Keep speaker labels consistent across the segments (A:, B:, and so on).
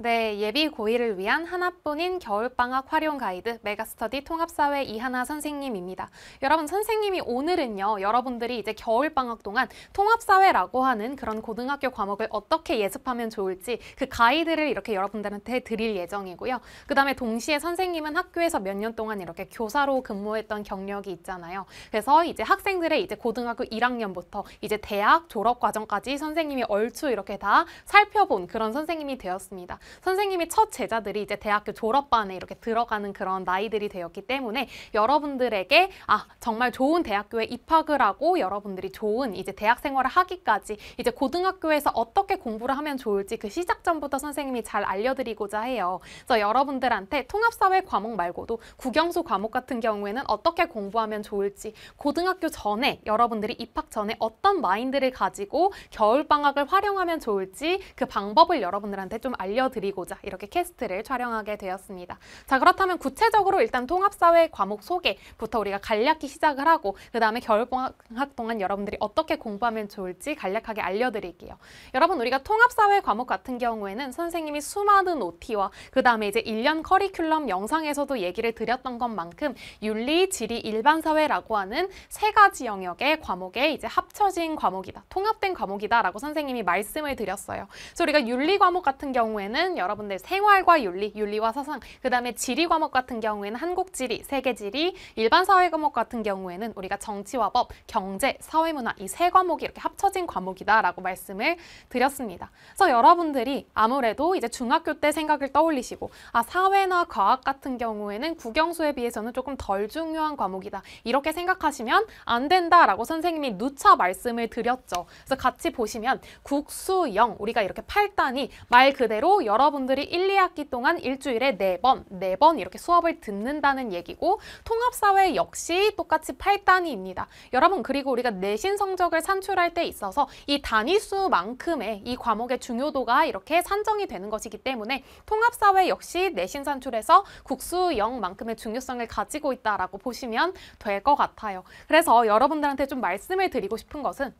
A: 네, 예비 고1을 위한 하나뿐인 겨울방학 활용 가이드 메가스터디 통합사회 이하나 선생님입니다. 여러분, 선생님이 오늘은요, 여러분들이 이제 겨울방학 동안 통합사회라고 하는 그런 고등학교 과목을 어떻게 예습하면 좋을지 그 가이드를 이렇게 여러분들한테 드릴 예정이고요. 그 다음에 동시에 선생님은 학교에서 몇 년 동안 이렇게 교사로 근무했던 경력이 있잖아요. 그래서 이제 학생들의 이제 고등학교 1학년부터 이제 대학 졸업 과정까지 선생님이 얼추 이렇게 다 살펴본 그런 선생님이 되었습니다. 선생님이 첫 제자들이 이제 대학교 졸업반에 이렇게 들어가는 그런 나이들이 되었기 때문에 여러분들에게 아 정말 좋은 대학교에 입학을 하고 여러분들이 좋은 이제 대학 생활을 하기까지 이제 고등학교에서 어떻게 공부를 하면 좋을지 그 시작점부터 선생님이 잘 알려드리고자 해요. 그래서 여러분들한테 통합사회 과목 말고도 국영수 과목 같은 경우에는 어떻게 공부하면 좋을지 고등학교 전에 여러분들이 입학 전에 어떤 마인드를 가지고 겨울방학을 활용하면 좋을지 그 방법을 여러분들한테 좀 알려드리고 드리고자 이렇게 캐스트를 촬영하게 되었습니다. 자 그렇다면 구체적으로 일단 통합사회 과목 소개부터 우리가 간략히 시작을 하고 그 다음에 겨울방학 동안 여러분들이 어떻게 공부하면 좋을지 간략하게 알려드릴게요. 여러분 우리가 통합사회 과목 같은 경우에는 선생님이 수많은 OT와 그 다음에 이제 1년 커리큘럼 영상에서도 얘기를 드렸던 것만큼 윤리, 지리, 일반사회라고 하는 세 가지 영역의 과목에 이제 합쳐진 과목이다. 통합된 과목이다 라고 선생님이 말씀을 드렸어요. 그래서 우리가 윤리 과목 같은 경우에는 과목은 여러분들 생활과 윤리, 윤리와 사상, 그 다음에 지리 과목 같은 경우에는 한국 지리, 세계 지리, 일반 사회 과목 같은 경우에는 우리가 정치와 법, 경제, 사회문화 이 세 과목이 이렇게 합쳐진 과목이다라고 말씀을 드렸습니다. 그래서 여러분들이 아무래도 이제 중학교 때 생각을 떠올리시고 아 사회나 과학 같은 경우에는 국영수에 비해서는 조금 덜 중요한 과목이다 이렇게 생각하시면 안 된다라고 선생님이 누차 말씀을 드렸죠. 그래서 같이 보시면 국수영 우리가 이렇게 8단이 말 그대로 여러 여러분들이 1, 2학기 동안 일주일에 4번네 번 이렇게 수업을 듣는다는 얘기고 통합사회 역시 똑같이 8단위입니다. 여러분 그리고 우리가 내신 성적을 산출할 때 있어서 이 단위수만큼의 이 과목의 중요도가 이렇게 산정이 되는 것이기 때문에 통합사회 역시 내신 산출에서 국수 0만큼의 중요성을 가지고 있다라고 보시면 될 것 같아요. 그래서 여러분들한테 좀 말씀을 드리고 싶은 것은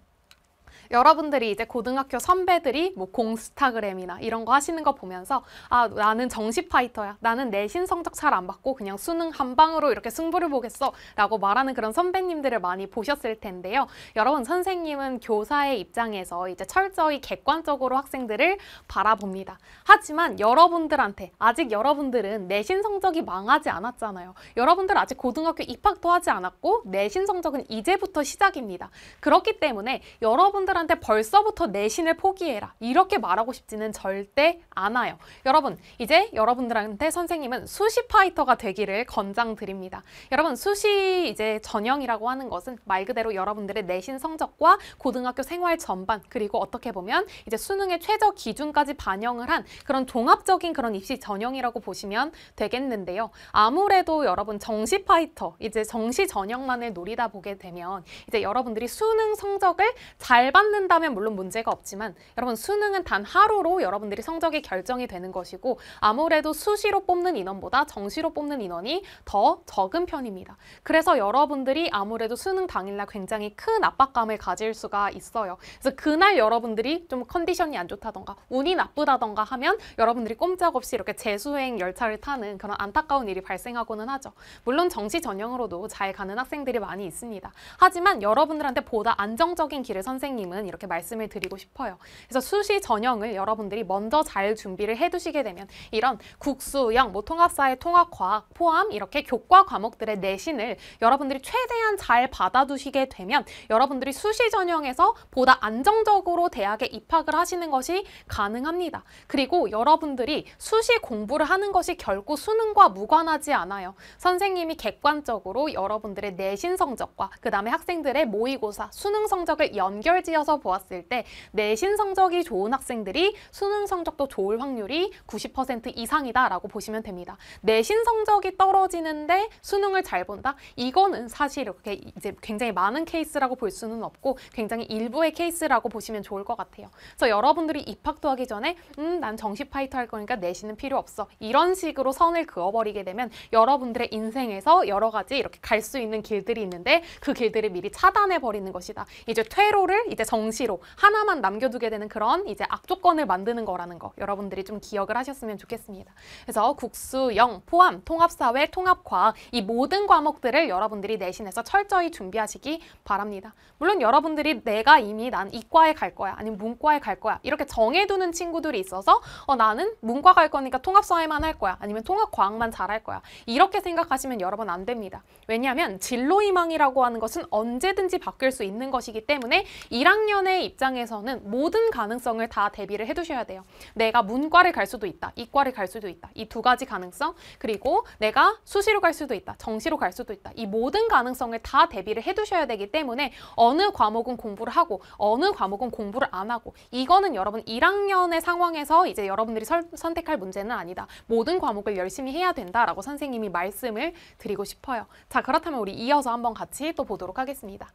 A: 여러분들이 이제 고등학교 선배들이 뭐 공스타그램이나 이런 거 하시는 거 보면서 아 나는 정시 파이터야. 나는 내신 성적 잘 안 받고 그냥 수능 한 방으로 이렇게 승부를 보겠어 라고 말하는 그런 선배님들을 많이 보셨을 텐데요. 여러분 선생님은 교사의 입장에서 이제 철저히 객관적으로 학생들을 바라봅니다. 하지만 여러분들한테 아직 여러분들은 내신 성적이 망하지 않았잖아요. 여러분들 아직 고등학교 입학도 하지 않았고 내신 성적은 이제부터 시작입니다. 그렇기 때문에 여러분들 사람들한테 벌써부터 내신을 포기해라 이렇게 말하고 싶지는 절대 않아요. 여러분 이제 여러분들한테 선생님은 수시 파이터가 되기를 권장드립니다. 여러분 수시 이제 전형이라고 하는 것은 말 그대로 여러분들의 내신 성적과 고등학교 생활 전반 그리고 어떻게 보면 이제 수능의 최저 기준까지 반영을 한 그런 종합적인 그런 입시 전형이라고 보시면 되겠는데요. 아무래도 여러분 정시 파이터 이제 정시 전형만을 노리다 보게 되면 이제 여러분들이 수능 성적을 잘 받는 맞는다면 물론 문제가 없지만 여러분 수능은 단 하루로 여러분들이 성적이 결정이 되는 것이고 아무래도 수시로 뽑는 인원보다 정시로 뽑는 인원이 더 적은 편입니다. 그래서 여러분들이 아무래도 수능 당일날 굉장히 큰 압박감을 가질 수가 있어요. 그래서 그날 여러분들이 좀 컨디션이 안 좋다던가 운이 나쁘다던가 하면 여러분들이 꼼짝없이 이렇게 재수행 열차를 타는 그런 안타까운 일이 발생하고는 하죠. 물론 정시 전형으로도 잘 가는 학생들이 많이 있습니다. 하지만 여러분들한테 보다 안정적인 길을 선생님은 저는 이렇게 말씀을 드리고 싶어요. 그래서 수시 전형을 여러분들이 먼저 잘 준비를 해두시게 되면 이런 국수, 영, 뭐통합사의 통합과학, 포함 이렇게 교과 과목들의 내신을 여러분들이 최대한 잘 받아두시게 되면 여러분들이 수시 전형에서 보다 안정적으로 대학에 입학을 하시는 것이 가능합니다. 그리고 여러분들이 수시 공부를 하는 것이 결코 수능과 무관하지 않아요. 선생님이 객관적으로 여러분들의 내신 성적과 그 다음에 학생들의 모의고사, 수능 성적을 연결지어서 따져보았을 때 내신 성적이 좋은 학생들이 수능 성적도 좋을 확률이 90% 이상이다라고 보시면 됩니다. 내신 성적이 떨어지는데 수능을 잘 본다? 이거는 사실 이렇게 이제 굉장히 많은 케이스라고 볼 수는 없고 굉장히 일부의 케이스라고 보시면 좋을 것 같아요. 그래서 여러분들이 입학도 하기 전에 음, 난 정시 파이터 할 거니까 내신은 필요 없어. 이런 식으로 선을 그어버리게 되면 여러분들의 인생에서 여러 가지 이렇게 갈 수 있는 길들이 있는데 그 길들을 미리 차단해버리는 것이다. 이제 퇴로를 이제 정 정시로 하나만 남겨두게 되는 그런 이제 악조건을 만드는 거라는 거 여러분들이 좀 기억을 하셨으면 좋겠습니다. 그래서 국수, 영, 포함, 통합사회, 통합과학 이 모든 과목들을 여러분들이 내신에서 철저히 준비하시기 바랍니다. 물론 여러분들이 내가 이미 난 이과에 갈 거야 아니면 문과에 갈 거야 이렇게 정해두는 친구들이 있어서 어, 나는 문과 갈 거니까 통합사회만 할 거야 아니면 통합과학만 잘할 거야 이렇게 생각하시면 여러분 안 됩니다. 왜냐하면 진로희망이라고 하는 것은 언제든지 바뀔 수 있는 것이기 때문에 1학 재학년의 입장에서는 모든 가능성을 다 대비를 해두셔야 돼요. 내가 문과를 갈 수도 있다. 이과를 갈 수도 있다. 이 두 가지 가능성 그리고 내가 수시로 갈 수도 있다. 정시로 갈 수도 있다. 이 모든 가능성을 다 대비를 해두셔야 되기 때문에 어느 과목은 공부를 하고 어느 과목은 공부를 안 하고 이거는 여러분 1학년의 상황에서 이제 여러분들이 설, 선택할 문제는 아니다. 모든 과목을 열심히 해야 된다라고 선생님이 말씀을 드리고 싶어요. 자 그렇다면 우리 이어서 한번 같이 또 보도록 하겠습니다.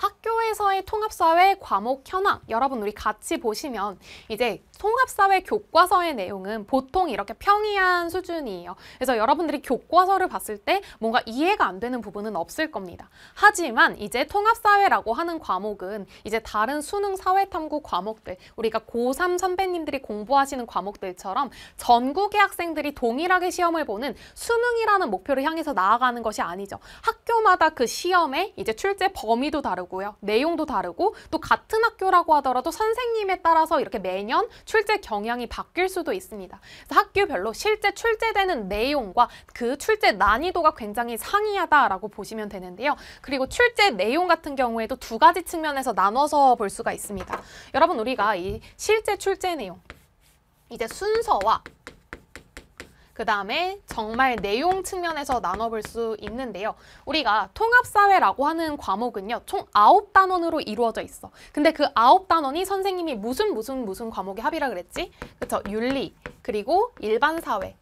A: 학교에서의 통합사회 과목 현황 여러분 우리 같이 보시면 이제 통합사회 교과서의 내용은 보통 이렇게 평이한 수준이에요. 그래서 여러분들이 교과서를 봤을 때 뭔가 이해가 안 되는 부분은 없을 겁니다. 하지만 이제 통합사회라고 하는 과목은 이제 다른 수능 사회탐구 과목들 우리가 고3 선배님들이 공부하시는 과목들처럼 전국의 학생들이 동일하게 시험을 보는 수능이라는 목표를 향해서 나아가는 것이 아니죠. 학교마다 그 시험에 이제 출제 범위도 다르고 다르고요. 내용도 다르고 또 같은 학교라고 하더라도 선생님에 따라서 이렇게 매년 출제 경향이 바뀔 수도 있습니다. 학교별로 실제 출제되는 내용과 그 출제 난이도가 굉장히 상이하다라고 보시면 되는데요. 그리고 출제 내용 같은 경우에도 두 가지 측면에서 나눠서 볼 수가 있습니다. 여러분 우리가 이 실제 출제 내용 이제 순서와 그 다음에 정말 내용 측면에서 나눠볼 수 있는데요. 우리가 통합사회라고 하는 과목은요. 총9 단원으로 이루어져 있어. 근데 그9 단원이 선생님이 무슨 무슨 무슨 과목의 합의라 그랬지? 그쵸? 윤리, 그리고 일반사회,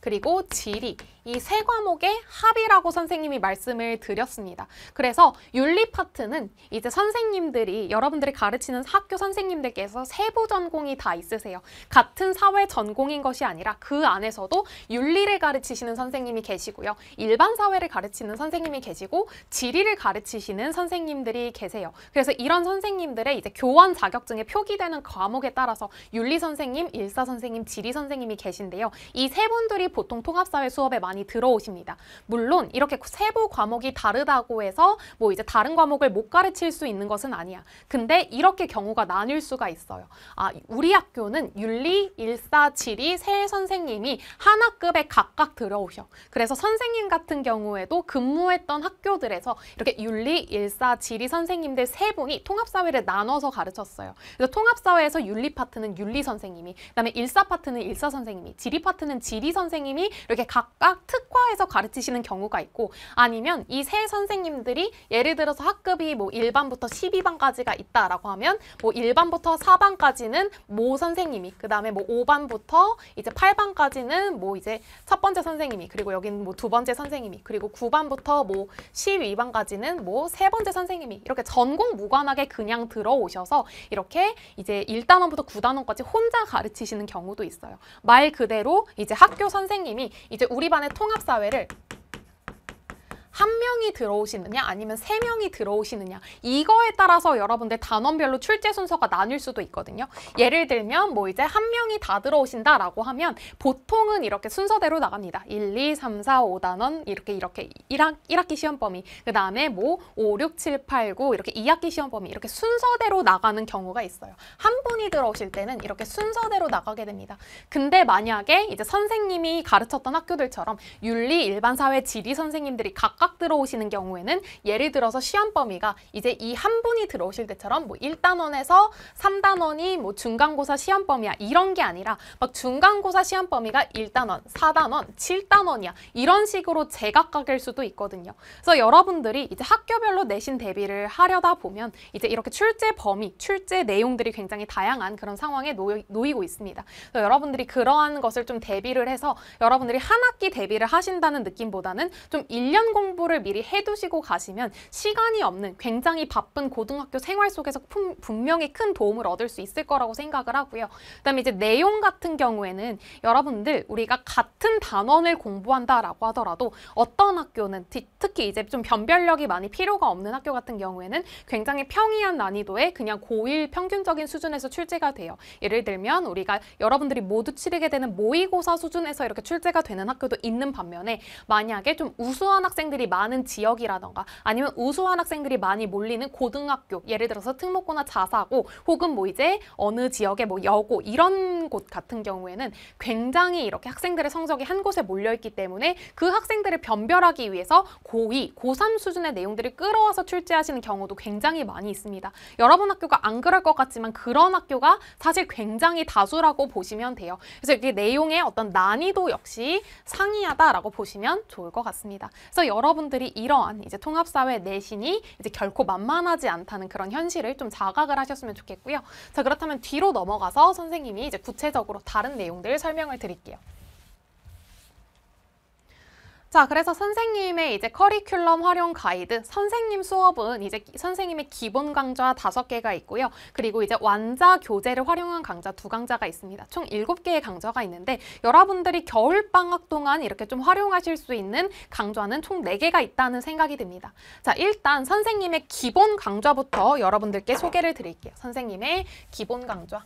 A: 그리고 지리 이세 과목의 합이라고 선생님이 말씀을 드렸습니다. 그래서 윤리 파트는 이제 선생님들이 여러분들이 가르치는 학교 선생님들께서 세부 전공이 다 있으세요. 같은 사회 전공인 것이 아니라 그 안에서도 윤리를 가르치시는 선생님이 계시고요. 일반 사회를 가르치는 선생님이 계시고 지리를 가르치시는 선생님들이 계세요. 그래서 이런 선생님들의 이제 교원 자격증에 표기되는 과목에 따라서 윤리 선생님, 일사 선생님, 지리 선생님이 계신데요. 이 세 분들이 보통 통합사회 수업에 많이 많이 들어오십니다. 물론 이렇게 세부 과목이 다르다고 해서 뭐 이제 다른 과목을 못 가르칠 수 있는 것은 아니야. 근데 이렇게 경우가 나뉠 수가 있어요. 아, 우리 학교는 윤리, 일사, 지리 세 선생님이 한 학급에 각각 들어오셔. 그래서 선생님 같은 경우에도 근무했던 학교들에서 이렇게 윤리, 일사, 지리 선생님들 세 분이 통합사회를 나눠서 가르쳤어요. 그래서 통합사회에서 윤리 파트는 윤리 선생님이, 그다음에 일사 파트는 일사 선생님이, 지리 파트는 지리 선생님이 이렇게 각각 특화해서 가르치시는 경우가 있고 아니면 이 세 선생님들이 예를 들어서 학급이 뭐 1반부터 12반까지가 있다라고 하면 뭐 1반부터 4반까지는 모 선생님이 그다음에 뭐 5반부터 이제 8반까지는 뭐 이제 첫 번째 선생님이 그리고 여기는 뭐 두 번째 선생님이 그리고 9반부터 뭐 12반까지는 뭐 세 번째 선생님이 이렇게 전공 무관하게 그냥 들어오셔서 이렇게 이제 1단원부터 9단원까지 혼자 가르치시는 경우도 있어요. 말 그대로 이제 학교 선생님이 이제 우리 반에 통합사회를 한 명이 들어오시느냐 아니면 세 명이 들어오시느냐 이거에 따라서 여러분들 단원별로 출제 순서가 나뉠 수도 있거든요. 예를 들면 뭐 이제 한 명이 다 들어오신다라고 하면 보통은 이렇게 순서대로 나갑니다. 1, 2, 3, 4, 5단원 이렇게 이렇게 1학, 1학기 시험 범위 그 다음에 뭐 5, 6, 7, 8, 9 이렇게 2학기 시험 범위 이렇게 순서대로 나가는 경우가 있어요. 한 분이 들어오실 때는 이렇게 순서대로 나가게 됩니다. 근데 만약에 이제 선생님이 가르쳤던 학교들처럼 윤리, 일반사회, 지리 선생님들이 각각 각각 들어오시는 경우에는 예를 들어서 시험 범위가 이제 이 한 분이 들어오실 때처럼 뭐 1단원에서 3단원이 뭐 중간고사 시험 범위야 이런 게 아니라 막 중간고사 시험 범위가 1단원, 4단원, 7단원이야 이런 식으로 제각각일 수도 있거든요. 그래서 여러분들이 이제 학교별로 내신 대비를 하려다 보면 이제 이렇게 출제 범위, 출제 내용들이 굉장히 다양한 그런 상황에 놓이, 고 있습니다. 그래서 여러분들이 그러한 것을 좀 대비를 해서 여러분들이 한 학기 대비를 하신다는 느낌보다는 좀 1년 공부 정부를 미리 해두시고 가시면 시간이 없는 굉장히 바쁜 고등학교 생활 속에서 품, 분명히 큰 도움을 얻을 수 있을 거라고 생각을 하고요. 그다음에 이제 내용 같은 경우에는 여러분들 우리가 같은 단원을 공부한다라고 하더라도 어떤 학교는 특히 이제 좀 변별력이 많이 필요가 없는 학교 같은 경우에는 굉장히 평이한 난이도에 그냥 고1 평균적인 수준에서 출제가 돼요. 예를 들면 우리가 여러분들이 모두 치르게 되는 모의고사 수준에서 이렇게 출제가 되는 학교도 있는 반면에 만약에 좀 우수한 학생들이 학생들이 많은 지역이라던가 아니면 우수한 학생들이 많이 몰리는 고등학교 예를 들어서 특목고나 자사고 혹은 뭐 이제 어느 지역의 뭐 여고 이런 곳 같은 경우에는 굉장히 이렇게 학생들의 성적이 한 곳에 몰려있기 때문에 그 학생들을 변별하기 위해서 고2, 고3 수준의 내용들을 끌어와서 출제하시는 경우도 굉장히 많이 있습니다. 여러분 학교가 안 그럴 것 같지만 그런 학교가 사실 굉장히 다수라고 보시면 돼요. 그래서 이게 내용의 어떤 난이도 역시 상이하다라고 보시면 좋을 것 같습니다. 그래서 여러분 여러분들이 이러한 이제 통합사회 내신이 이제 결코 만만하지 않다는 그런 현실을 좀 자각을 하셨으면 좋겠고요. 자 그렇다면 뒤로 넘어가서 선생님이 이제 구체적으로 다른 내용들 설명을 드릴게요. 자, 그래서 선생님의 이제 커리큘럼 활용 가이드, 선생님 수업은 이제 선생님의 기본 강좌 다섯 개가 있고요. 그리고 이제 완자 교재를 활용한 강좌 두 강좌가 있습니다. 총 일곱 개의 강좌가 있는데 여러분들이 겨울방학 동안 이렇게 좀 활용하실 수 있는 강좌는 총 네개가 있다는 생각이 듭니다. 자, 일단 선생님의 기본 강좌부터 여러분들께 소개를 드릴게요. 선생님의 기본 강좌.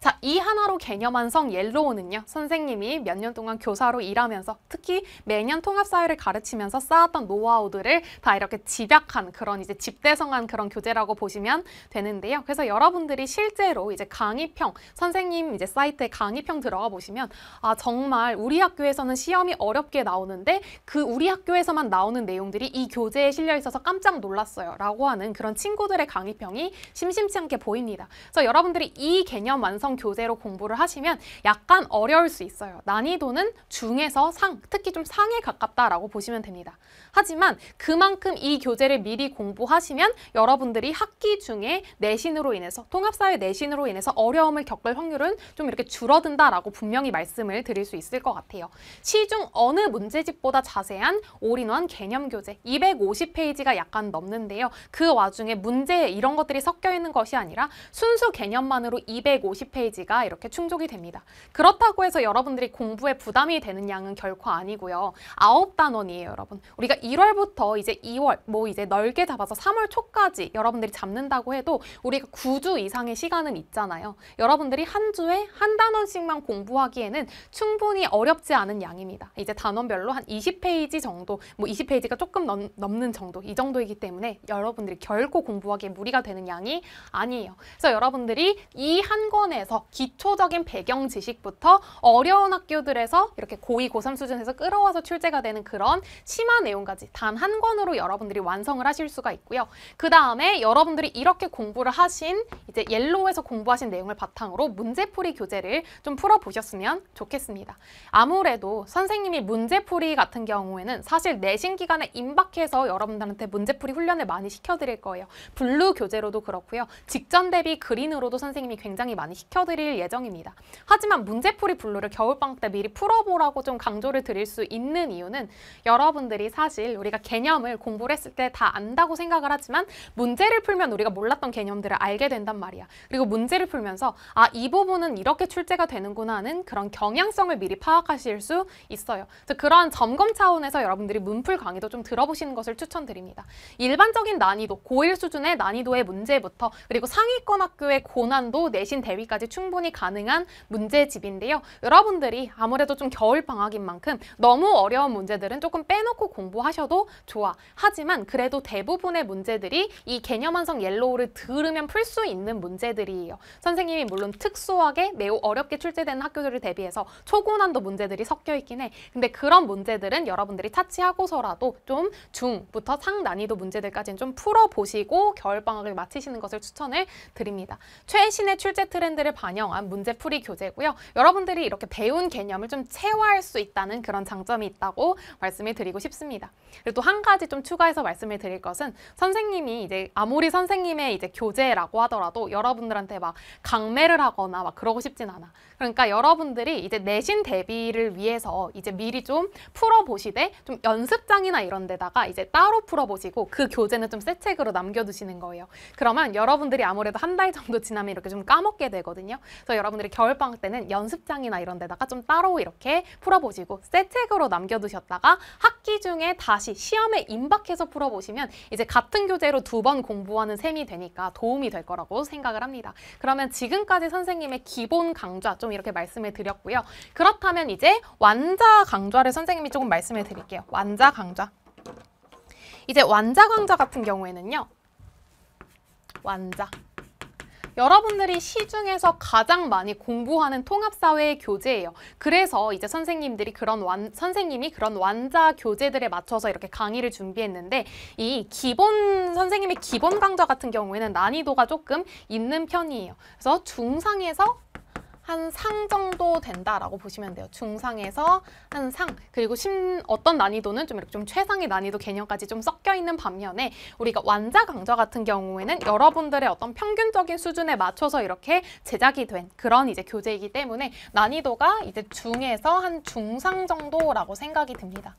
A: 자, 이 하나로 개념 완성 옐로우는요. 선생님이 몇 년 동안 교사로 일하면서 특히 매년 통합사회를 가르치면서 쌓았던 노하우들을 다 이렇게 집약한 그런 이제 집대성한 그런 교재라고 보시면 되는데요. 그래서 여러분들이 실제로 이제 강의평, 선생님 이제 사이트에 강의평 들어가 보시면 아, 정말 우리 학교에서는 시험이 어렵게 나오는데 그 우리 학교에서만 나오는 내용들이 이 교재에 실려 있어서 깜짝 놀랐어요. 라고 하는 그런 친구들의 강의평이 심심치 않게 보입니다. 그래서 여러분들이 이 개념 완성 전성 교재로 공부를 하시면 약간 어려울 수 있어요. 난이도는 중에서 상, 특히 좀 상에 가깝다라고 보시면 됩니다. 하지만 그만큼 이 교재를 미리 공부하시면 여러분들이 학기 중에 내신으로 인해서 통합사회 내신으로 인해서 어려움을 겪을 확률은 좀 이렇게 줄어든다라고 분명히 말씀을 드릴 수 있을 것 같아요. 시중 어느 문제집보다 자세한 올인원 개념 교재 250페이지가 약간 넘는데요. 그 와중에 문제 이런 것들이 섞여 있는 것이 아니라 순수 개념만으로 250페이지 페이지가 이렇게 충족이 됩니다. 그렇다고 해서 여러분들이 공부에 부담이 되는 양은 결코 아니고요. 아홉 단원이에요, 여러분. 우리가 1월부터 이제 2월, 뭐 이제 넓게 잡아서 3월 초까지 여러분들이 잡는다고 해도 우리가 9주 이상의 시간은 있잖아요. 여러분들이 한 주에 한 단원씩만 공부하기에는 충분히 어렵지 않은 양입니다. 이제 단원별로 한 20페이지 정도, 뭐 20페이지가 조금 넘, 넘는 정도, 이 정도이기 때문에 여러분들이 결코 공부하기에 무리가 되는 양이 아니에요. 그래서 여러분들이 이 한 권에서 있어서 기초적인 배경 지식부터 어려운 학교들에서 이렇게 고2, 고3 수준에서 끌어와서 출제가 되는 그런 심화 내용까지 단 한 권으로 여러분들이 완성을 하실 수가 있고요. 그 다음에 여러분들이 이렇게 공부를 하신 이제 옐로우에서 공부하신 내용을 바탕으로 문제풀이 교재를 좀 풀어보셨으면 좋겠습니다. 아무래도 선생님이 문제풀이 같은 경우에는 사실 내신 기간에 임박해서 여러분들한테 문제풀이 훈련을 많이 시켜드릴 거예요. 블루 교재로도 그렇고요. 직전 대비 그린으로도 선생님이 굉장히 많이 시켜 펴드릴 예정입니다. 하지만 문제풀이 블루를 겨울방학 때 미리 풀어보라고 좀 강조를 드릴 수 있는 이유는 여러분들이 사실 우리가 개념을 공부를 했을 때 다 안다고 생각을 하지만 문제를 풀면 우리가 몰랐던 개념들을 알게 된단 말이야. 그리고 문제를 풀면서 아, 이 부분은 이렇게 출제가 되는구나 하는 그런 경향성을 미리 파악하실 수 있어요. 그 그러한 점검 차원에서 여러분들이 문풀 강의도 좀 들어보시는 것을 추천드립니다. 일반적인 난이도, 고1 수준의 난이도의 문제부터 그리고 상위권 학교의 고난도 내신 대비까지 충분히 가능한 문제집인데요. 여러분들이 아무래도 좀 겨울 방학인 만큼 너무 어려운 문제들은 조금 빼놓고 공부하셔도 좋아. 하지만 그래도 대부분의 문제들이 이 개념 완성 옐로우를 들으면 풀 수 있는 문제들이에요. 선생님이 물론 특수하게 매우 어렵게 출제되는 학교들을 대비해서 초고난도 문제들이 섞여 있긴 해. 근데 그런 문제들은 여러분들이 차치하고서라도 좀 중부터 상난이도 문제들까지는 좀 풀어보시고 겨울방학을 마치시는 것을 추천을 드립니다. 최신의 출제 트렌드를 반영한 문제풀이 교재고요. 여러분들이 이렇게 배운 개념을 좀 체화할 수 있다는 그런 장점이 있다고 말씀을 드리고 싶습니다. 그리고 또 한 가지 좀 추가해서 말씀을 드릴 것은 선생님이 이제 아무리 선생님의 이제 교재라고 하더라도 여러분들한테 막 강매를 하거나 막 그러고 싶진 않아. 그러니까 여러분들이 이제 내신 대비를 위해서 이제 미리 좀 풀어보시되 좀 연습장이나 이런 데다가 이제 따로 풀어보시고 그 교재는 좀 새 책으로 남겨두시는 거예요. 그러면 여러분들이 아무래도 한 달 정도 지나면 이렇게 좀 까먹게 되거든요. 있거든요. 그래서 여러분들이 겨울방학 때는 연습장이나 이런 데다가 좀 따로 이렇게 풀어보시고 새 책으로 남겨두셨다가 학기 중에 다시 시험에 임박해서 풀어보시면 이제 같은 교재로 두 번 공부하는 셈이 되니까 도움이 될 거라고 생각을 합니다. 그러면 지금까지 선생님의 기본 강좌 좀 이렇게 말씀을 드렸고요. 그렇다면 이제 완자 강좌를 선생님이 조금 말씀을 드릴게요. 완자 강좌. 이제 완자 강좌 같은 경우에는요. 완자. 여러분들이 시중에서 가장 많이 공부하는 통합사회의 교재예요. 그래서 이제 선생님들이 그런 완, 선생님이 그런 완자 교재들에 맞춰서 이렇게 강의를 준비했는데 이 기본 선생님의 기본 강좌 같은 경우에는 난이도가 조금 있는 편이에요. 그래서 중상에서 한상 정도 된다라고 보시면 돼요. 중상에서 한 상, 그리고 심, 어떤 난이도는 좀 이렇게 좀 최상의 난이도 개념까지 좀 섞여 있는 반면에 우리가 완자 강좌 같은 경우에는 여러분들의 어떤 평균적인 수준에 맞춰서 이렇게 제작이 된 그런 이제 교재이기 때문에 난이도가 이제 중에서 한 중상 정도라고 생각이 듭니다.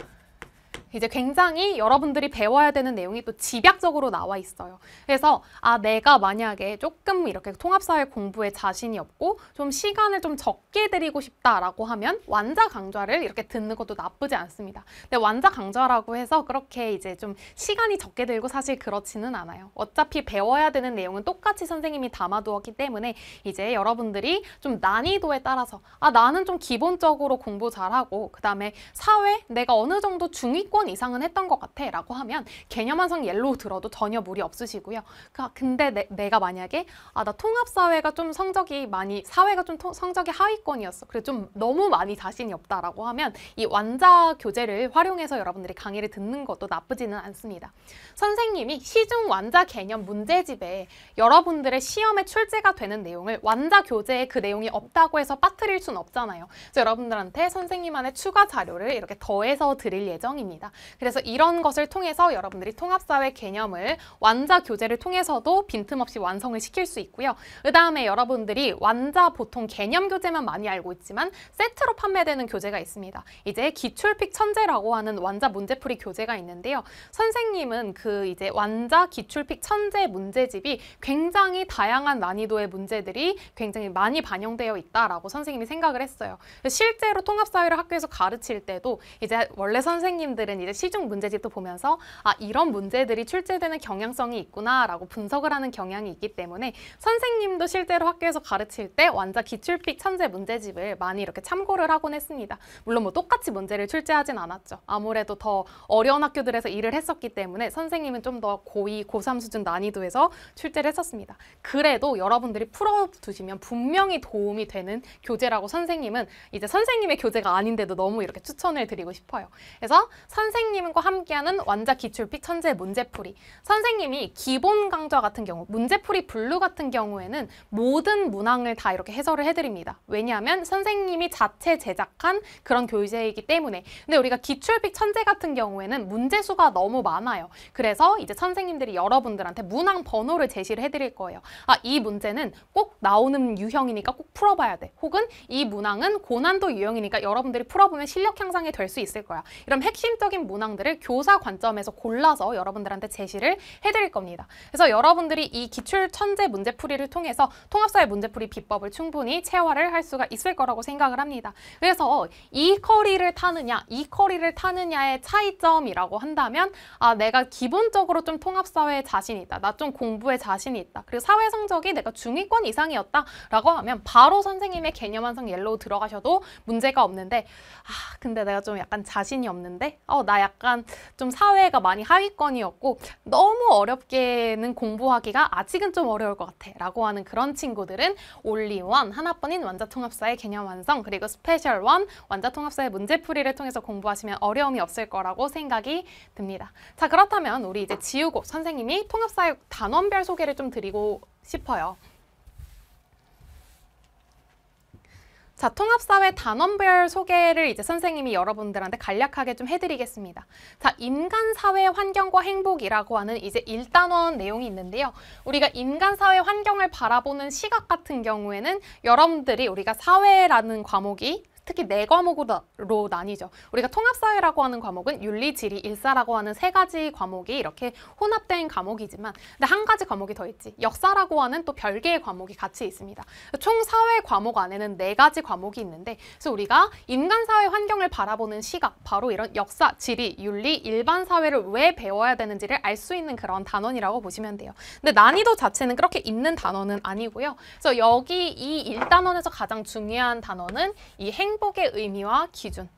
A: 이제 굉장히 여러분들이 배워야 되는 내용이 또 집약적으로 나와 있어요. 그래서 아 내가 만약에 조금 이렇게 통합사회 공부에 자신이 없고 좀 시간을 좀 적게 드리고 싶다라고 하면 완자 강좌를 이렇게 듣는 것도 나쁘지 않습니다. 근데 완자 강좌라고 해서 그렇게 이제 좀 시간이 적게 들고 사실 그렇지는 않아요. 어차피 배워야 되는 내용은 똑같이 선생님이 담아두었기 때문에 이제 여러분들이 좀 난이도에 따라서 아 나는 좀 기본적으로 공부 잘하고 그 다음에 사회 내가 어느 정도 중위권 번 이상은 했던 것 같아 라고 하면 개념 완성 옐로우 들어도 전혀 무리 없으시고요. 그러니까 근데 내, 가 만약에 아, 나 통합사회가 좀 성적이 많이 사회가 좀 통, 성적이 하위권이었어. 그래 서좀 너무 많이 자신이 없다라고 하면 이 완자 교재를 활용해서 여러분들이 강의를 듣는 것도 나쁘지는 않습니다. 선생님이 시중 완자 개념 문제집에 여러분들의 시험에 출제가 되는 내용을 완자 교재에 그 내용이 없다고 해서 빠뜨릴 순 없잖아요. 그래서 여러분들한테 선생님만의 추가 자료를 이렇게 더해서 드릴 예정입니다. 그래서 이런 것을 통해서 여러분들이 통합사회 개념을 완자 교재를 통해서도 빈틈없이 완성을 시킬 수 있고요. 그 다음에 여러분들이 완자 보통 개념 교재만 많이 알고 있지만 세트로 판매되는 교재가 있습니다. 이제 기출픽 천재라고 하는 완자 문제풀이 교재가 있는데요. 선생님은 그 이제 완자 기출픽 천재 문제집이 굉장히 다양한 난이도의 문제들이 굉장히 많이 반영되어 있다라고 선생님이 생각을 했어요. 실제로 통합사회를 학교에서 가르칠 때도 이제 원래 선생님들은 이제 시중 문제집도 보면서 아 이런 문제들이 출제되는 경향성이 있구나라고 분석을 하는 경향이 있기 때문에 선생님도 실제로 학교에서 가르칠 때 완자 기출픽 천재 문제집을 많이 이렇게 참고를 하곤 했습니다. 물론 뭐 똑같이 문제를 출제하진 않았죠. 아무래도 더 어려운 학교들에서 일을 했었기 때문에 선생님은 좀 더 고2, 고3 수준 난이도에서 출제를 했었습니다. 그래도 여러분들이 풀어두시면 분명히 도움이 되는 교재라고 선생님은 이제 선생님의 교재가 아닌데도 너무 이렇게 추천을 드리고 싶어요. 그래서 선생 선생님과 함께하는 완자 기출픽 천재 문제풀이 선생님이 기본 강좌 같은 경우 문제풀이 블루 같은 경우에는 모든 문항을 다 이렇게 해설을 해드립니다. 왜냐하면 선생님이 자체 제작한 그런 교재이기 때문에 근데 우리가 기출픽 천재 같은 경우에는 문제수가 너무 많아요. 그래서 이제 선생님들이 여러분들한테 문항 번호를 제시를 해드릴 거예요. 아, 이 문제는 꼭 나오는 유형이니까 꼭 풀어봐야 돼. 혹은 이 문항은 고난도 유형이니까 여러분들이 풀어보면 실력 향상이 될 수 있을 거야. 이런 핵심적 세계적인 문항들을 교사 관점에서 골라서 여러분들한테 제시를 해드릴 겁니다. 그래서 여러분들이 이 기출 천재 문제풀이를 통해서 통합사회 문제풀이 비법을 충분히 체화를 할 수가 있을 거라고 생각을 합니다. 그래서 이 커리를 타느냐, 이 커리를 타느냐의 차이점이라고 한다면 아 내가 기본적으로 좀 통합사회에 자신이 있다. 나 좀 공부에 자신이 있다. 그리고 사회 성적이 내가 중위권 이상이었다. 라고 하면 바로 선생님의 개념 완성 옐로우 들어가셔도 문제가 없는데 아 근데 내가 좀 약간 자신이 없는데 어나 약간 좀 사회가 많이 하위권이었고 너무 어렵게는 공부하기가 아직은 좀 어려울 것 같아 라고 하는 그런 친구들은 올리원, 하나뿐인 완자통합사의 개념 완성 그리고 스페셜원, 완자통합사의 문제풀이를 통해서 공부하시면 어려움이 없을 거라고 생각이 듭니다. 자 그렇다면 우리 이제 지우고 선생님이 통합사의 단원별 소개를 좀 드리고 싶어요. 자, 통합사회 단원별 소개를 이제 선생님이 여러분들한테 간략하게 좀 해드리겠습니다. 자, 인간사회 환경과 행복이라고 하는 이제 1단원 내용이 있는데요. 우리가 인간사회 환경을 바라보는 시각 같은 경우에는 여러분들이 우리가 사회라는 과목이 특히 네 과목으로 나뉘죠. 우리가 통합사회라고 하는 과목은 윤리, 지리, 일사라고 하는 세 가지 과목이 이렇게 혼합된 과목이지만 근데 한 가지 과목이 더 있지. 역사라고 하는 또 별개의 과목이 같이 있습니다. 총 사회 과목 안에는 네 가지 과목이 있는데 그래서 우리가 인간사회 환경을 바라보는 시각, 바로 이런 역사, 지리, 윤리, 일반 사회를 왜 배워야 되는지를 알 수 있는 그런 단원이라고 보시면 돼요. 근데 난이도 자체는 그렇게 있는 단원은 아니고요. 그래서 여기 이 일단원에서 가장 중요한 단어는 이 행, 행복의 의미와 기준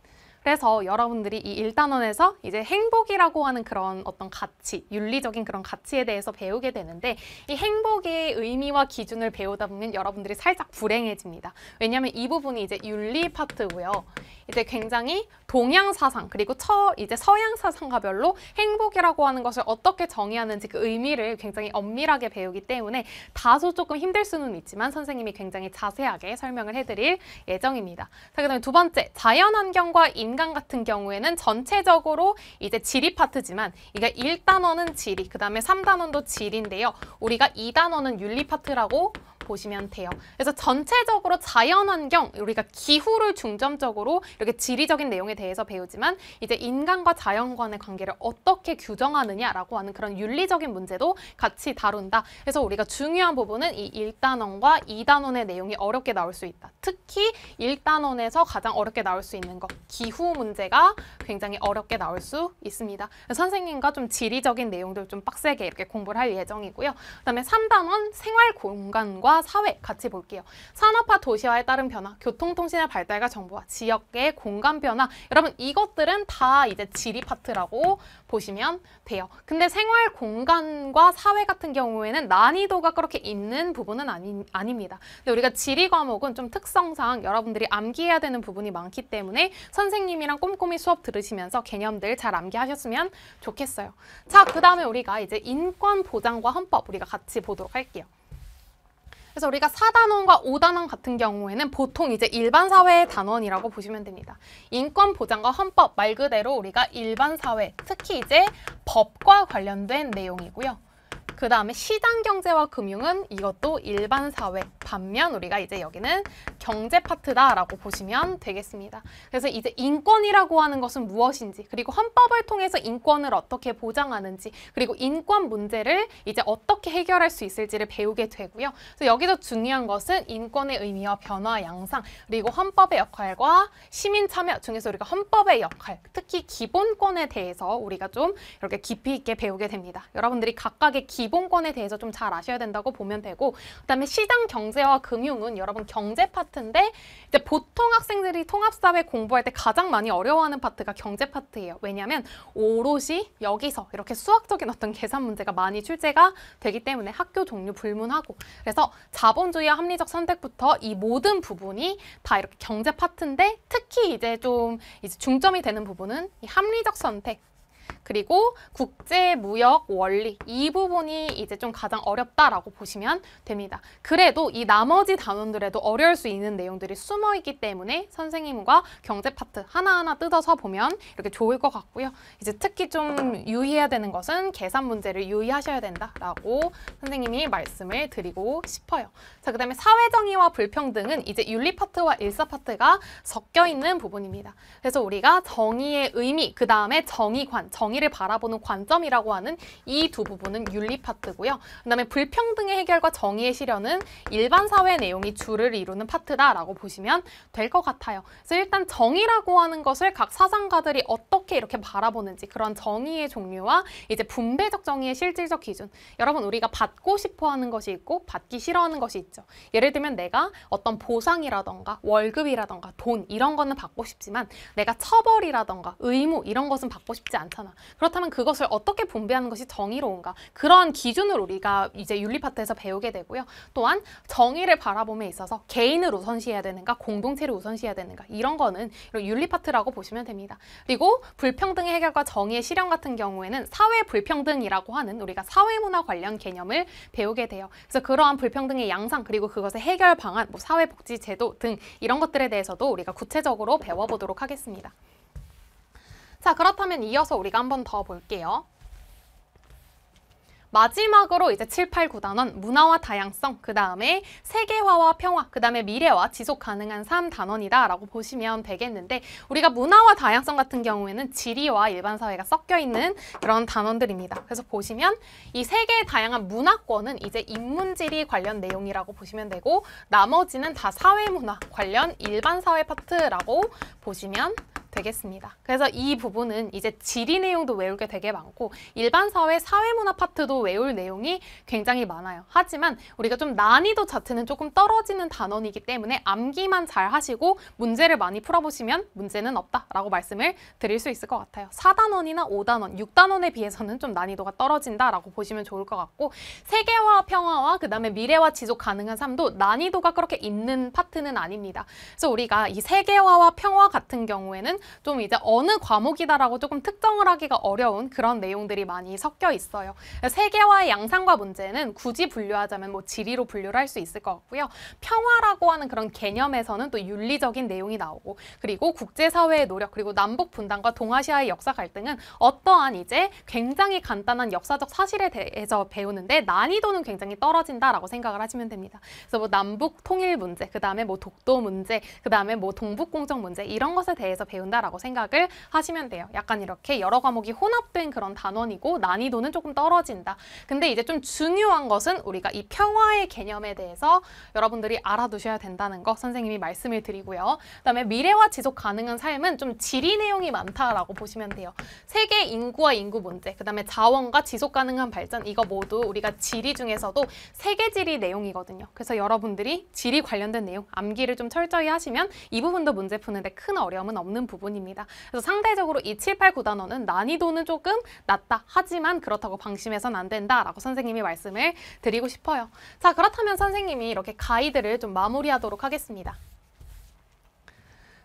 A: 그래서 여러분들이 이 1단원에서 이제 행복이라고 하는 그런 어떤 가치, 윤리적인 그런 가치에 대해서 배우게 되는데 이 행복의 의미와 기준을 배우다 보면 여러분들이 살짝 불행해집니다. 왜냐하면 이 부분이 이제 윤리 파트고요. 이제 굉장히 동양 사상 그리고 처 이제 서양 사상과별로 행복이라고 하는 것을 어떻게 정의하는지 그 의미를 굉장히 엄밀하게 배우기 때문에 다소 조금 힘들 수는 있지만 선생님이 굉장히 자세하게 설명을 해드릴 예정입니다. 자 그다음에 두 번째 자연환경과 인 인간 같은 경우에는 전체적으로 이제 지리 파트지만 이게 1단원은 지리, 그 다음에 3단원도 지리인데요. 우리가 2단원은 윤리 파트라고 보시면 돼요. 그래서 전체적으로 자연환경, 우리가 기후를 중점적으로 이렇게 지리적인 내용에 대해서 배우지만 이제 인간과 자연 관의 관계를 어떻게 규정하느냐라고 하는 그런 윤리적인 문제도 같이 다룬다. 그래서 우리가 중요한 부분은 이 1단원과 2단원의 내용이 어렵게 나올 수 있다. 특히 1단원에서 가장 어렵게 나올 수 있는 것, 기후 문제가 굉장히 어렵게 나올 수 있습니다. 선생님과 좀 지리적인 내용들 좀 빡세게 이렇게 공부를 할 예정이고요. 그다음에 3단원 생활 공간과 산업화, 사회 같이 볼게요. 산업화 도시화에 따른 변화, 교통통신의 발달과 정보화, 지역의 공간 변화 여러분 이것들은 다 이제 지리 파트라고 보시면 돼요. 근데 생활 공간과 사회 같은 경우에는 난이도가 그렇게 있는 부분은 아니, 아닙니다. 근데 우리가 지리 과목은 좀 특성상 여러분들이 암기해야 되는 부분이 많기 때문에 선생님이랑 꼼꼼히 수업 들으시면서 개념들 잘 암기하셨으면 좋겠어요. 자, 그 다음에 우리가 이제 인권 보장과 헌법 우리가 같이 보도록 할게요. 그래서 우리가 사단원과오단원 같은 경우에는 보통 이제 일반 사회의 단원이라고 보시면 됩니다. 인권 보장과 헌법 말 그대로 우리가 일반 사회, 특히 이제 법과 관련된 내용이고요. 그 다음에 시장 경제와 금융은 이것도 일반 사회. 반면 우리가 이제 여기는 경제 파트다라고 보시면 되겠습니다. 그래서 이제 인권이라고 하는 것은 무엇인지 그리고 헌법을 통해서 인권을 어떻게 보장하는지 그리고 인권 문제를 이제 어떻게 해결할 수 있을지를 배우게 되고요. 그래서 여기서 중요한 것은 인권의 의미와 변화 양상 그리고 헌법의 역할과 시민 참여 중에서 우리가 헌법의 역할 특히 기본권에 대해서 우리가 좀 이렇게 깊이 있게 배우게 됩니다. 여러분들이 각각의 기본 기본권에 대해서 좀 잘 아셔야 된다고 보면 되고 그다음에 시장 경제와 금융은 여러분 경제 파트인데 이제 보통 학생들이 통합사회 공부할 때 가장 많이 어려워하는 파트가 경제 파트예요. 왜냐하면 오롯이 여기서 이렇게 수학적인 어떤 계산 문제가 많이 출제가 되기 때문에 학교 종류 불문하고 그래서 자본주의와 합리적 선택부터 이 모든 부분이 다 이렇게 경제 파트인데 특히 이제 좀 이제 중점이 되는 부분은 이 합리적 선택 그리고 국제무역 원리 이 부분이 이제 좀 가장 어렵다라고 보시면 됩니다. 그래도 이 나머지 단원들에도 어려울 수 있는 내용들이 숨어있기 때문에 선생님과 경제 파트 하나하나 뜯어서 보면 이렇게 좋을 것 같고요. 이제 특히 좀 유의해야 되는 것은 계산 문제를 유의하셔야 된다라고 선생님이 말씀을 드리고 싶어요. 자, 그 다음에 사회정의와 불평등은 이제 윤리 파트와 일사 파트가 섞여 있는 부분입니다. 그래서 우리가 정의의 의미, 그 다음에 정의관, 정의 정의를 바라보는 관점이라고 하는 이 두 부분은 윤리 파트고요. 그다음에 불평등의 해결과 정의의 실현은 일반 사회 내용이 주를 이루는 파트다라고 보시면 될 것 같아요. 그래서 일단 정의라고 하는 것을 각 사상가들이 어떻게 이렇게 바라보는지 그런 정의의 종류와 이제 분배적 정의의 실질적 기준. 여러분 우리가 받고 싶어 하는 것이 있고 받기 싫어하는 것이 있죠. 예를 들면 내가 어떤 보상이라던가 월급이라던가 돈 이런 거는 받고 싶지만 내가 처벌이라던가 의무 이런 것은 받고 싶지 않잖아. 그렇다면 그것을 어떻게 분배하는 것이 정의로운가? 그런 기준을 우리가 이제 윤리파트에서 배우게 되고요. 또한 정의를 바라봄에 있어서 개인을 우선시해야 되는가, 공동체를 우선시해야 되는가 이런 거는 윤리파트라고 보시면 됩니다. 그리고 불평등의 해결과 정의의 실현 같은 경우에는 사회 불평등이라고 하는 우리가 사회문화 관련 개념을 배우게 돼요. 그래서 그러한 불평등의 양상 그리고 그것의 해결 방안, 뭐 사회복지제도 등 이런 것들에 대해서도 우리가 구체적으로 배워보도록 하겠습니다. 자, 그렇다면 이어서 우리가 한 번 더 볼게요. 마지막으로 이제 7, 8, 9단원 문화와 다양성, 그 다음에 세계화와 평화, 그 다음에 미래와 지속 가능한 삶 단원이다 라고 보시면 되겠는데 우리가 문화와 다양성 같은 경우에는 지리와 일반 사회가 섞여 있는 그런 단원들입니다. 그래서 보시면 이세 개의 다양한 문화권은 이제 인문지리 관련 내용이라고 보시면 되고 나머지는 다 사회문화 관련 일반 사회 파트라고 보시면 되겠습니다. 그래서 이 부분은 이제 지리 내용도 외울 게 되게 많고 일반 사회 사회문화 파트도 외울 내용이 굉장히 많아요. 하지만 우리가 좀 난이도 자체는 조금 떨어지는 단원이기 때문에 암기만 잘 하시고 문제를 많이 풀어보시면 문제는 없다라고 말씀을 드릴 수 있을 것 같아요. 4단원이나 5단원, 6단원에 비해서는 좀 난이도가 떨어진다라고 보시면 좋을 것 같고 세계화와 평화와 그 다음에 미래와 지속 가능한 삶도 난이도가 그렇게 있는 파트는 아닙니다. 그래서 우리가 이 세계화와 평화 같은 경우에는 좀 이제 어느 과목이다라고 조금 특정을 하기가 어려운 그런 내용들이 많이 섞여 있어요. 세계화의 양상과 문제는 굳이 분류하자면 뭐 지리로 분류를 할 수 있을 것 같고요. 평화라고 하는 그런 개념에서는 또 윤리적인 내용이 나오고 그리고 국제사회의 노력 그리고 남북 분단과 동아시아의 역사 갈등은 어떠한 이제 굉장히 간단한 역사적 사실에 대해서 배우는데 난이도는 굉장히 떨어진다라고 생각을 하시면 됩니다. 그래서 뭐 남북 통일 문제, 그 다음에 뭐 독도 문제, 그 다음에 뭐 동북공정 문제 이런 것에 대해서 배운다. 된다라고 생각을 하시면 돼요. 약간 이렇게 여러 과목이 혼합된 그런 단원이고 난이도는 조금 떨어진다. 근데 이제 좀 중요한 것은 우리가 이 평화의 개념에 대해서 여러분들이 알아두셔야 된다는 거 선생님이 말씀을 드리고요. 그다음에 미래와 지속 가능한 삶은 좀 질의 내용이 많다라고 보시면 돼요. 세계 인구와 인구 문제, 그다음에 자원과 지속 가능한 발전 이거 모두 우리가 질의 중에서도 세계 질의 내용이거든요. 그래서 여러분들이 질의 관련된 내용 암기를 좀 철저히 하시면 이 부분도 문제 푸는데 큰 어려움은 없는 부분 부분입니다. 그래서 상대적으로 이 7, 8, 9단어는 난이도는 조금 낮다. 하지만 그렇다고 방심해선 안 된다라고 선생님이 말씀을 드리고 싶어요. 자, 그렇다면 선생님이 이렇게 가이드를 좀 마무리하도록 하겠습니다.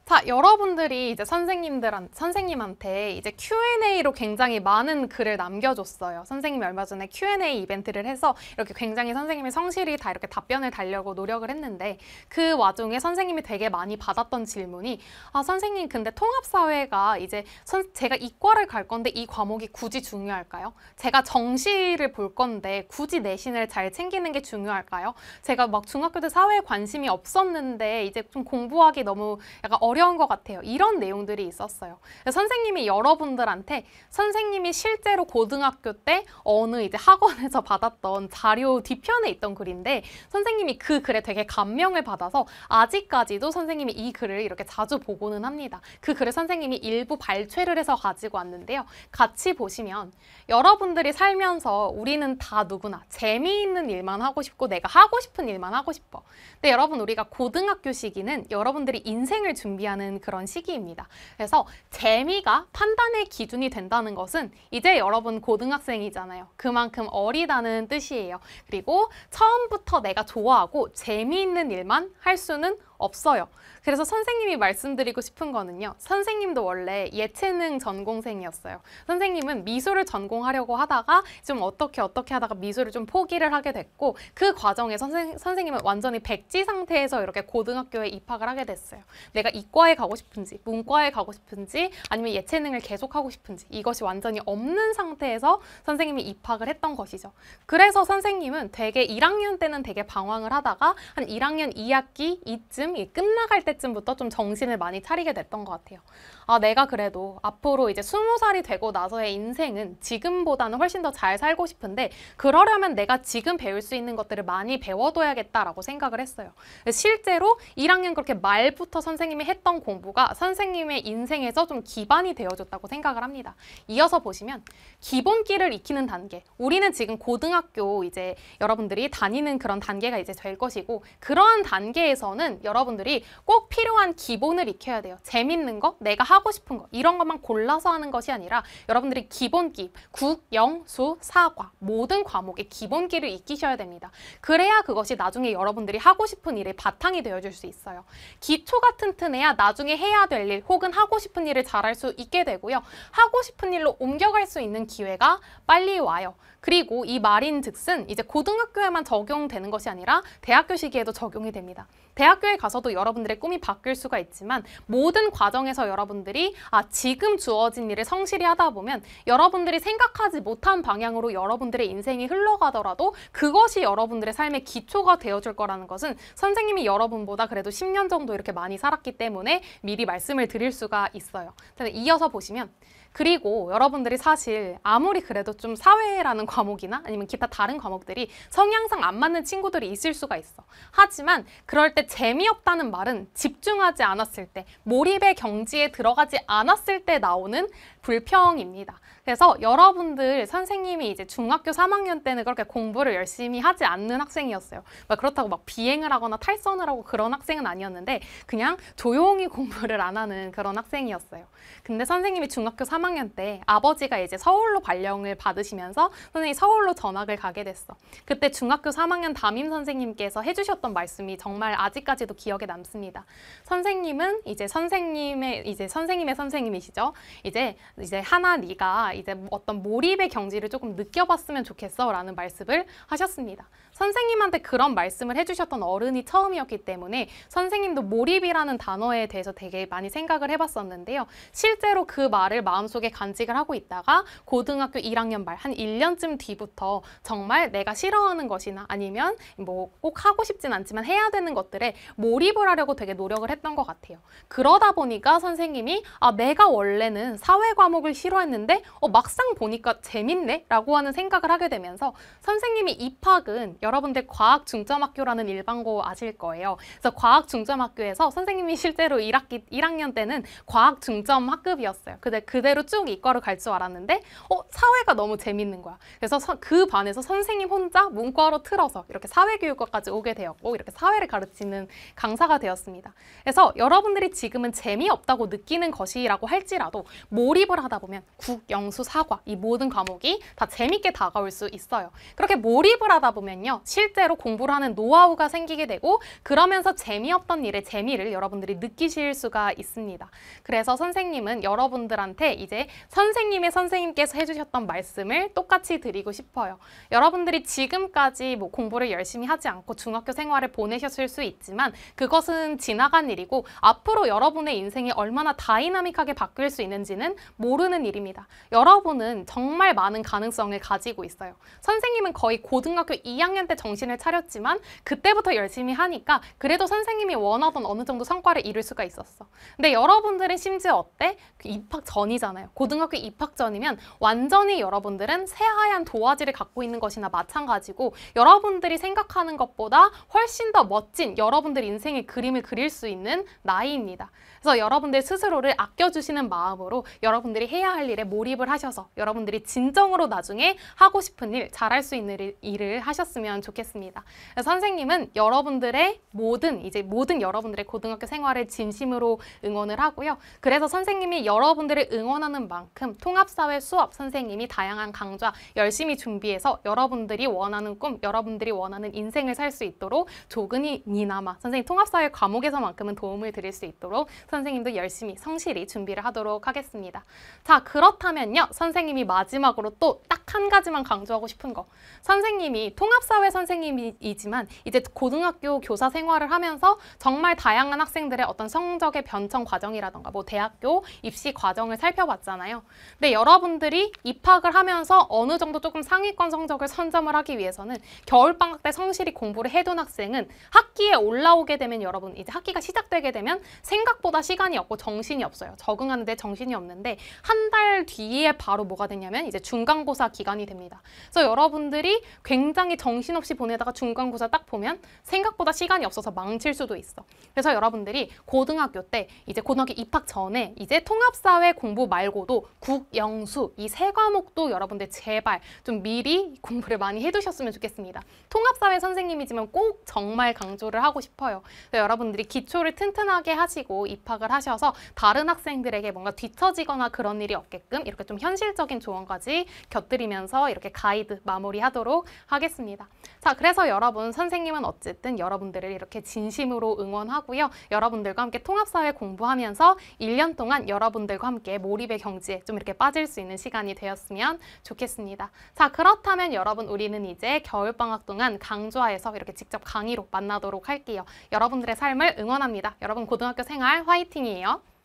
A: 자, 여러분들이 이제 선생님들한 선생님한테 이제 Q&A로 굉장히 많은 글을 남겨줬어요. 선생님이 얼마 전에 Q&A 이벤트를 해서 이렇게 굉장히 선생님이 성실히 다 이렇게 답변을 달려고 노력을 했는데 그 와중에 선생님이 되게 많이 받았던 질문이 아 선생님 근데 통합사회가 이제 선, 제가 이과를 갈 건데 이 과목이 굳이 중요할까요? 제가 정시를 볼 건데 굳이 내신을 잘 챙기는 게 중요할까요? 제가 막 중학교 때 사회에 관심이 없었는데 이제 좀 공부하기 너무 약간 어려 어려운 것 같아요. 이런 내용들이 있었어요. 선생님이 여러분들한테 선생님이 실제로 고등학교 때 어느 이제 학원에서 받았던 자료 뒤편에 있던 글인데 선생님이 그 글에 되게 감명을 받아서 아직까지도 선생님이 이 글을 이렇게 자주 보고는 합니다. 그 글을 선생님이 일부 발췌를 해서 가지고 왔는데요. 같이 보시면 여러분들이 살면서 우리는 다 누구나 재미있는 일만 하고 싶고 내가 하고 싶은 일만 하고 싶어. 근데 여러분 우리가 고등학교 시기는 여러분들이 인생을 준비하는 얘기하는 그런 시기입니다. 그래서 재미가 판단의 기준이 된다는 것은 이제 여러분 고등학생이잖아요. 그만큼 어리다는 뜻이에요. 그리고 처음부터 내가 좋아하고 재미있는 일만 할 수는 없어요. 그래서 선생님이 말씀드리고 싶은 거는요. 선생님도 원래 예체능 전공생이었어요. 선생님은 미술을 전공하려고 하다가 좀 어떻게 어떻게 하다가 미술을 좀 포기를 하게 됐고 그 과정에 선생, 선생님은 완전히 백지 상태에서 이렇게 고등학교에 입학을 하게 됐어요. 내가 이과에 가고 싶은지 문과에 가고 싶은지 아니면 예체능을 계속하고 싶은지 이것이 완전히 없는 상태에서 선생님이 입학을 했던 것이죠. 그래서 선생님은 되게 1학년 때는 되게 방황을 하다가 한 1학년 2학기 이쯤 때쯤, 이 끝나갈 때쯤부터 좀 정신을 많이 차리게 됐던 것 같아요. 아, 내가 그래도 앞으로 이제 스무 살이 되고 나서의 인생은 지금보다는 훨씬 더 잘 살고 싶은데 그러려면 내가 지금 배울 수 있는 것들을 많이 배워둬야겠다라고 생각을 했어요. 실제로 1학년 그렇게 말부터 선생님이 했던 공부가 선생님의 인생에서 좀 기반이 되어줬다고 생각을 합니다. 이어서 보시면 기본기를 익히는 단계. 우리는 지금 고등학교 이제 여러분들이 다니는 그런 단계가 이제 될 것이고 그러한 단계에서는 여러 여러분들이 꼭 필요한 기본을 익혀야 돼요. 재밌는 거, 내가 하고 싶은 거 이런 것만 골라서 하는 것이 아니라 여러분들이 기본기, 국, 영, 수, 사과 모든 과목의 기본기를 익히셔야 됩니다. 그래야 그것이 나중에 여러분들이 하고 싶은 일의 바탕이 되어줄 수 있어요. 기초가 튼튼해야 나중에 해야 될 일 혹은 하고 싶은 일을 잘할 수 있게 되고요. 하고 싶은 일로 옮겨갈 수 있는 기회가 빨리 와요. 그리고 이 말인 즉슨 이제 고등학교에만 적용되는 것이 아니라 대학교 시기에도 적용이 됩니다. 대학교에 가 가서도 여러분들의 꿈이 바뀔 수가 있지만 모든 과정에서 여러분들이 아 지금 주어진 일을 성실히 하다 보면 여러분들이 생각하지 못한 방향으로 여러분들의 인생이 흘러가더라도 그것이 여러분들의 삶의 기초가 되어줄 거라는 것은 선생님이 여러분보다 그래도 10년 정도 이렇게 많이 살았기 때문에 미리 말씀을 드릴 수가 있어요. 이어서 보시면 그리고 여러분들이 사실 아무리 그래도 좀 사회라는 과목이나 아니면 기타 다른 과목들이 성향상 안 맞는 친구들이 있을 수가 있어. 하지만 그럴 때 재미없다는 말은 집중하지 않았을 때, 몰입의 경지에 들어가지 않았을 때 나오는 불평입니다. 그래서 여러분들 선생님이 이제 중학교 3학년 때는 그렇게 공부를 열심히 하지 않는 학생이었어요. 막 그렇다고 막 비행을 하거나 탈선을 하고 그런 학생은 아니었는데 그냥 조용히 공부를 안 하는 그런 학생이었어요. 근데 선생님이 중학교 3학년 때 아버지가 이제 서울로 발령을 받으시면서 선생님이 서울로 전학을 가게 됐어. 그때 중학교 3학년 담임 선생님께서 해주셨던 말씀이 정말 아직까지도 기억에 남습니다. 선생님은 이제 선생님의 이제 선생님의 선생님이시죠. 이제 이제 하나 네가 이제 어떤 몰입의 경지를 조금 느껴봤으면 좋겠어라는 말씀을 하셨습니다. 선생님한테 그런 말씀을 해주셨던 어른이 처음이었기 때문에 선생님도 몰입이라는 단어에 대해서 되게 많이 생각을 해봤었는데요. 실제로 그 말을 마음속에 간직을 하고 있다가 고등학교 1학년 말 한 1년쯤 뒤부터 정말 내가 싫어하는 것이나 아니면 뭐 꼭 하고 싶진 않지만 해야 되는 것들에 몰입을 하려고 되게 노력을 했던 것 같아요. 그러다 보니까 선생님이 아 내가 원래는 사회 과목을 싫어했는데 어 막상 보니까 재밌네 라고 하는 생각을 하게 되면서 선생님이 입학은 여러분들 과학 중점학교라는 일반고 아실 거예요. 그래서 과학 중점학교에서 선생님이 실제로 1학기 1학년 때는 과학 중점 학급이었어요. 근데 그대로 쭉 이과를 갈줄 알았는데 어 사회가 너무 재밌는 거야. 그래서 서, 그 반에서 선생님 혼자 문과로 틀어서 이렇게 사회교육과까지 오게 되었고 이렇게 사회를 가르치는 강사가 되었습니다. 그래서 여러분들이 지금은 재미없다고 느끼는 것이라고 할지라도 몰입을 하다 보면 국, 영수, 사과 이 모든 과목이 다 재밌게 다가올 수 있어요. 그렇게 몰입을 하다 보면요. 실제로 공부를 하는 노하우가 생기게 되고 그러면서 재미없던 일의 재미를 여러분들이 느끼실 수가 있습니다. 그래서 선생님은 여러분들한테 이제 선생님의 선생님께서 해주셨던 말씀을 똑같이 드리고 싶어요. 여러분들이 지금까지 뭐 공부를 열심히 하지 않고 중학교 생활을 보내셨을 수 있지만 그것은 지나간 일이고 앞으로 여러분의 인생이 얼마나 다이나믹하게 바뀔 수 있는지는 모르는 일입니다. 여러분은 정말 많은 가능성을 가지고 있어요. 선생님은 거의 고등학교 2학년 때 정신을 차렸지만 그때부터 열심히 하니까 그래도 선생님이 원하던 어느 정도 성과를 이룰 수가 있었어. 근데 여러분들은 심지어 어때? 그 입학 전이잖아요. 고등학교 입학 전이면 완전히 여러분들은 새하얀 도화지를 갖고 있는 것이나 마찬가지고 여러분들이 생각하는 것보다 훨씬 더 멋진 여러분들 인생의 그림을 그릴 수 있는 나이입니다. 그래서 여러분들 스스로를 아껴주시는 마음으로 여러분들이 해야 할 일에 몰입을 하셔서 여러분들이 진정으로 나중에 하고 싶은 일, 잘할 수 있는 일, 일을 하셨으면 주면 좋겠습니다. 선생님은 여러분들의 모든 이제 모든 여러분들의 고등학교 생활에 진심으로 응원을 하고요. 그래서 선생님이 여러분들을 응원하는 만큼 통합사회 수업 선생님이 다양한 강좌 열심히 준비해서 여러분들이 원하는 꿈, 여러분들이 원하는 인생을 살 수 있도록 조근이니나마 선생님 통합사회 과목에서만큼은 도움을 드릴 수 있도록 선생님도 열심히 성실히 준비를 하도록 하겠습니다. 자 그렇다면요 선생님이 마지막으로 또 딱 한 가지만 강조하고 싶은 거 선생님이 통합사회 사회 선생님이지만 이제 고등학교 교사 생활을 하면서 정말 다양한 학생들의 어떤 성적의 변천 과정이라던가 뭐 대학교 입시 과정을 살펴봤잖아요. 근데 여러분들이 입학을 하면서 어느 정도 조금 상위권 성적을 선점을 하기 위해서는 겨울방학 때 성실히 공부를 해둔 학생은 학기에 올라오게 되면 여러분 이제 학기가 시작되게 되면 생각보다 시간이 없고 정신이 없어요. 적응하는데 정신이 없는데 한 달 뒤에 바로 뭐가 되냐면 이제 중간고사 기간이 됩니다. 그래서 여러분들이 굉장히 정신 정신없이 보내다가 중간고사 딱 보면 생각보다 시간이 없어서 망칠 수도 있어. 그래서 여러분들이 고등학교 때 이제 고등학교 입학 전에 이제 통합사회 공부 말고도 국영수 이 세 과목도 여러분들 제발 좀 미리 공부를 많이 해두셨으면 좋겠습니다. 통합사회 선생님이지만 꼭 정말 강조를 하고 싶어요. 그래서 여러분들이 기초를 튼튼하게 하시고 입학을 하셔서 다른 학생들에게 뭔가 뒤처지거나 그런 일이 없게끔 이렇게 좀 현실적인 조언까지 곁들이면서 이렇게 가이드 마무리하도록 하겠습니다. 자, 그래서 여러분 선생님은 어쨌든 여러분들을 이렇게 진심으로 응원하고요. 여러분들과 함께 통합사회 공부하면서 1년 동안 여러분들과 함께 몰입의 경지에 좀 이렇게 빠질 수 있는 시간이 되었으면 좋겠습니다. 자, 그렇다면 여러분 우리는 이제 겨울방학 동안 강좌에서 이렇게 직접 강의로 만나도록 할게요. 여러분들의 삶을 응원합니다. 여러분 고등학교 생활 화이팅이에요.